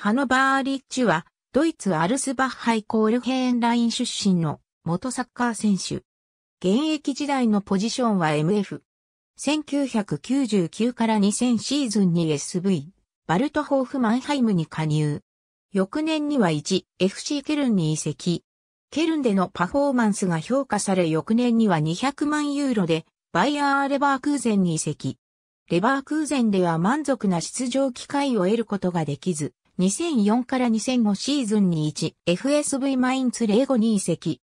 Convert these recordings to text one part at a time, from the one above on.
ハノバーリッチは、ドイツアルスバッハイコールヘーンライン出身の元サッカー選手。現役時代のポジションは MF。1999から2000シーズンに SV、バルトホーフマンハイムに加入。翌年には 1FC ケルンに移籍。ケルンでのパフォーマンスが評価され翌年には200万ユーロでバイヤーレバークーゼンに移籍。レバークーゼンでは満足な出場機会を得ることができず、2004から2005シーズンに 1FSV マインツ05に移籍。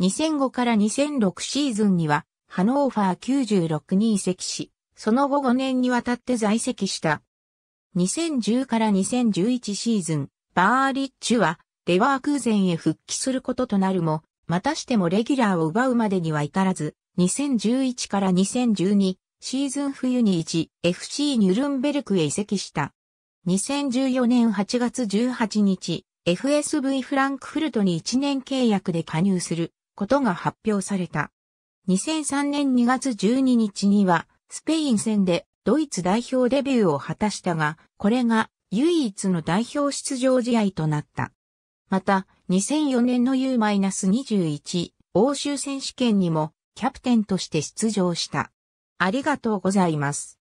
2005から2006シーズンにはハノーファー96に移籍し、その後5年にわたって在籍した。2010から2011シーズン、バーリッチュはレワークーゼンへ復帰することとなるも、またしてもレギュラーを奪うまでには至らず、2011から2012シーズン冬に 1FC ニュルンベルクへ移籍した。2014年8月18日、FSV フランクフルトに1年契約で加入することが発表された。2003年2月12日には、スペイン戦でドイツ代表デビューを果たしたが、これが唯一の代表出場試合となった。また、2004年の U-21 欧州選手権にもキャプテンとして出場した。ありがとうございます。